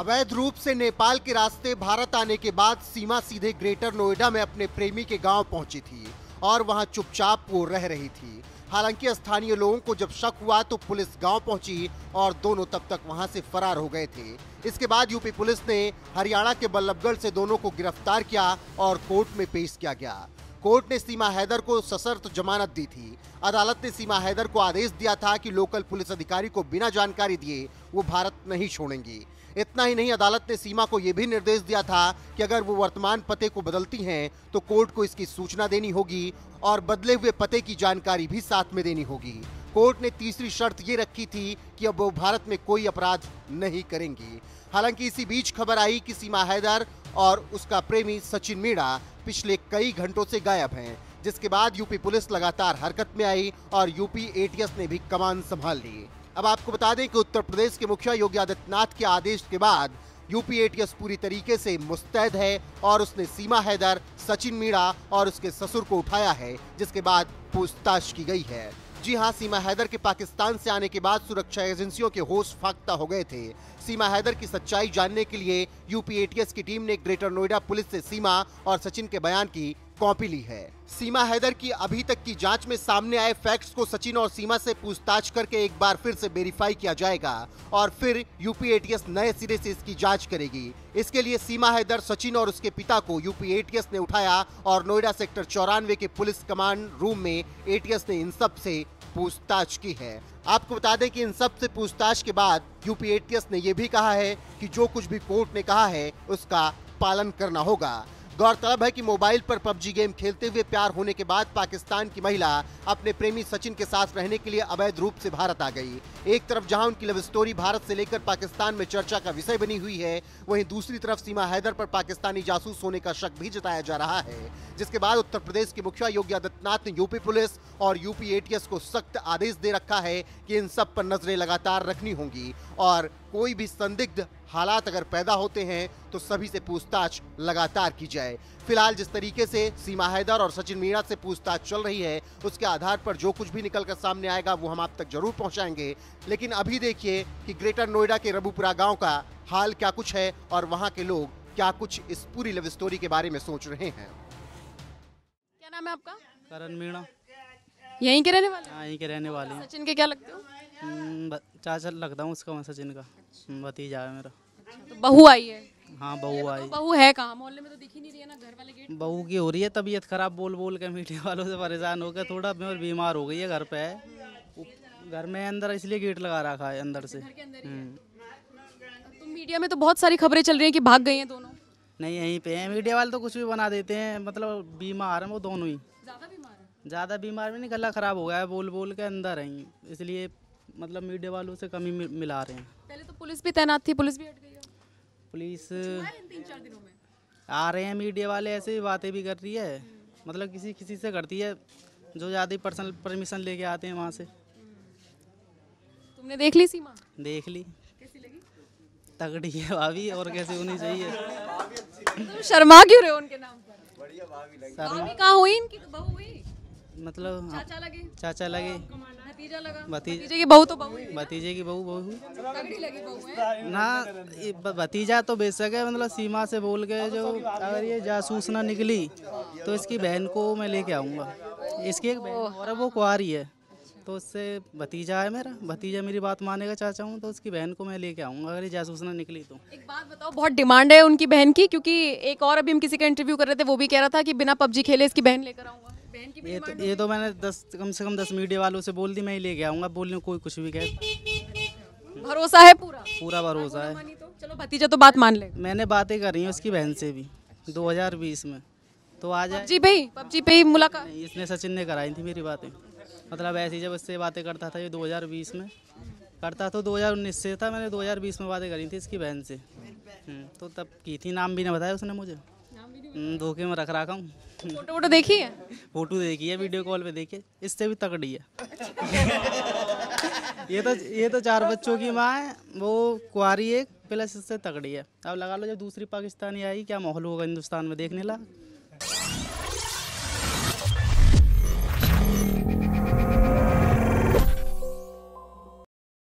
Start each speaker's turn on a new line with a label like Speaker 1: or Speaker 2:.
Speaker 1: अवैध रूप से नेपाल के रास्ते भारत आने के बाद सीमा सीधे ग्रेटर नोएडा में अपने प्रेमी के गांव पहुंची थी और वहां चुपचाप वो रह रही थी हालांकि स्थानीय लोगों को जब शक हुआ तो पुलिस गांव पहुंची और दोनों तब तक वहां से फरार हो गए थे इसके बाद यूपी पुलिस ने हरियाणा के बल्लभगढ़ से दोनों को गिरफ्तार किया और कोर्ट में पेश किया गया कोर्ट ने सीमा हैदर को सशर्त जमानत दी थी अदालत ने सीमा हैदर को आदेश दिया था कि लोकल पुलिस अधिकारी को बिना जानकारी दिए वो भारत नहीं छोड़ेंगी इतना ही नहीं अदालत ने सीमा को यह भी निर्देश दिया था कि अगर वो वर्तमान पते को बदलती हैं तो कोर्ट को इसकी सूचना देनी होगी और बदले हुए पते की जानकारी भी साथ में देनी होगी कोर्ट ने तीसरी शर्त ये रखी थी कि अब वो भारत में कोई अपराध नहीं करेंगी हालांकि इसी बीच खबर आई कि सीमा हैदर और उसका प्रेमी सचिन मीणा पिछले कई घंटों से गायब हैं जिसके बाद यूपी पुलिस लगातार हरकत में आई और यूपी एटीएस ने भी कमान संभाल ली अब आपको बता दें कि उत्तर प्रदेश के मुखिया योगी आदित्यनाथ के आदेश के बाद यूपी एटीएस पूरी तरीके से मुस्तैद है और उसने सीमा हैदर सचिन मीणा और उसके ससुर को उठाया है जिसके बाद पूछताछ की गई है जी हां सीमा हैदर के पाकिस्तान से आने के बाद सुरक्षा एजेंसियों के होश फाख्ता हो गए थे सीमा हैदर की सच्चाई जानने के लिए यूपीएटीएस की टीम ने ग्रेटर नोएडा पुलिस से सीमा और सचिन के बयान की कॉपी ली है सीमा हैदर की अभी तक की जांच में सामने आए फैक्ट्स को सचिन और सीमा से पूछताछ करके एक बार फिर से वेरीफाई किया जाएगा और फिर यूपी नए सिरे से इसकी जांच करेगी इसके लिए सीमा हैदर सचिन और उसके पिता को यूपी ने उठाया और नोएडा सेक्टर चौरानवे के पुलिस कमांड रूम में एटीएस ने इन सब से पूछताछ की है आपको बता दें कि इन सब से पूछताछ के बाद यूपी ने यह भी कहा है कि जो कुछ भी कोर्ट ने कहा है उसका पालन करना होगा गौरतलब है कि मोबाइल पर पबजी गेम खेलते हुए प्यार होने के बाद पाकिस्तान की महिला अपने प्रेमी सचिन के साथ रहने के लिए अवैध रूप से भारत आ गई एक तरफ जहां उनकी लव स्टोरी भारत से लेकर पाकिस्तान में चर्चा का विषय बनी हुई है वहीं दूसरी तरफ सीमा हैदर पर पाकिस्तानी जासूस होने का शक भी जताया जा रहा है जिसके बाद उत्तर प्रदेश के मुखिया योगी आदित्यनाथ ने यूपी पुलिस और यूपी एटीएस को सख्त आदेश दे रखा है कि इन सब पर नजरें लगातार रखनी होंगी और कोई भी संदिग्ध हालात अगर पैदा होते हैं तो सभी से पूछताछ लगातार की जाए फिलहाल जिस तरीके से सीमा हैदर और सचिन मीणा से पूछताछ चल रही है उसके आधार पर जो कुछ भी निकल कर सामने आएगा वो हम आप तक जरूर पहुंचाएंगे लेकिन अभी देखिए कि ग्रेटर नोएडा के रबुपुरा गांव का हाल क्या कुछ है और वहाँ के लोग क्या कुछ
Speaker 2: इस पूरी लव स्टोरी के बारे में सोच रहे हैं
Speaker 1: क्या नाम है आपका करण मीणा यहीं के रहने वाले
Speaker 2: हाँ, यहीं के रहने वाले सचिन के क्या लगते हो हम्म, चाचा लगता हूँ उसका मैं सचिन का अच्छा। हम्म, भतीजा है मेरा
Speaker 1: अच्छा, तो बहू आई है
Speaker 2: हाँ बहू आई बहू
Speaker 1: है कहाँ मोहल्ले में तो दिख ही नहीं रही है
Speaker 2: ना घर वाले गेट बहू की हो रही है तबीयत खराब बोल बोल के मीडिया वालों से परेशान होकर थोड़ा बीमार हो गई है घर पे हम्म। घर में अंदर इसलिए गेट लगा रखा है अंदर से अच्छा,
Speaker 1: तो मीडिया में तो बहुत सारी खबरें चल रही हैं कि भाग गई हैं दोनों
Speaker 2: नहीं यहीं पे हैं मीडिया वाले तो कुछ भी बना देते हैं मतलब बीमार हैं वो दोनों ही ज़्यादा बीमार भी नहीं गला खराब हो गया है बोल बोल के अंदर हैं इसलिए मतलब मीडिया वालों से कमी मिला रहे हैं
Speaker 1: पहले तो पुलिस भी तैनात थी पुलिस भी हट गई पुलिस आ
Speaker 2: रहे हैं मीडिया वाले ऐसे ही बातें भी कर रही है मतलब किसी किसी से करती है जो ज़्यादा ही पर्सनल परमिशन लेके आते हैं वहाँ से
Speaker 1: तुमने देख ली सीमा
Speaker 2: देख ली कैसी लगी तगड़ी है भाभी और कैसे होनी चाहिए तुम शर्मा क्यों रहे हो
Speaker 1: उनके नाम पर बढ़िया
Speaker 2: भाभी लगी भाभी कहाँ हुई
Speaker 1: इनकी तो बहू हुई
Speaker 2: मतलब चाचा लगे चाचा लगे भतीजा लगा भतीजे की बहू तो बहू भतीजे की बहू बहू ना भतीजा तो बेशक है मतलब सीमा से बोल के जो अगर ये जासूस ना निकली तो इसकी बहन को मैं लेके आऊँगा इसकी एक बहन और वो कुआरी है तो उससे भतीजा है मेरा भतीजा मेरी बात मानेगा चाचा हूँ तो उसकी बहन को मैं लेके आऊँगा अगर ये जासूस ना निकली तो एक
Speaker 1: बात बताओ बहुत डिमांड है उनकी बहन की क्योंकि एक और अभी हम किसी का इंटरव्यू कर रहे थे वो भी कह रहा था कि बिना पबजी खेले इसकी बहन लेकर आऊँगा
Speaker 2: तो- ये तो ये तो मैंने दस कम से कम दस मीडिया वालों से बोल दी मैं ही लेके आऊँगा बोलने कोई कुछ भी कह अच्छा। भरोसा है पूरा पूरा भरोसा हाँ, है तो। चलो भतीजा तो बात मान ले मैंने बातें करी है उसकी बहन से भी 2020 में तो आ जाए
Speaker 1: जी भाई पबजी पे ही मुलाकात
Speaker 2: इसने सचिन ने कराई थी मेरी बातें मतलब ऐसे जब इससे बातें करता था ये 2020 में करता तो 2019 से था मैंने 2020 में बातें करी थी इसकी बहन से हम्म, तो तब की थी नाम भी ना बताया उसने मुझे हम्म, धोखे में रख रखा हूँ फोटो वोटो देखी है फोटो देखी है वीडियो कॉल पे देखी है इससे भी तकड़ी है अच्छा। ये तो ये तो चार बच्चों की माँ है वो कुआरी एक प्लस इससे तकड़ी है अब लगा लो जब दूसरी पाकिस्तानी आई क्या माहौल होगा हिंदुस्तान में देखने ला